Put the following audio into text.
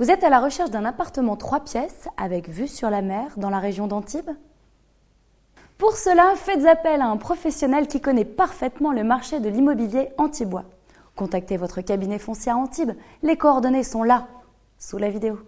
Vous êtes à la recherche d'un appartement 3 pièces avec vue sur la mer dans la région d'Antibes Pour cela, faites appel à un professionnel qui connaît parfaitement le marché de l'immobilier antibois. Contactez votre cabinet foncier à Antibes, les coordonnées sont là, sous la vidéo.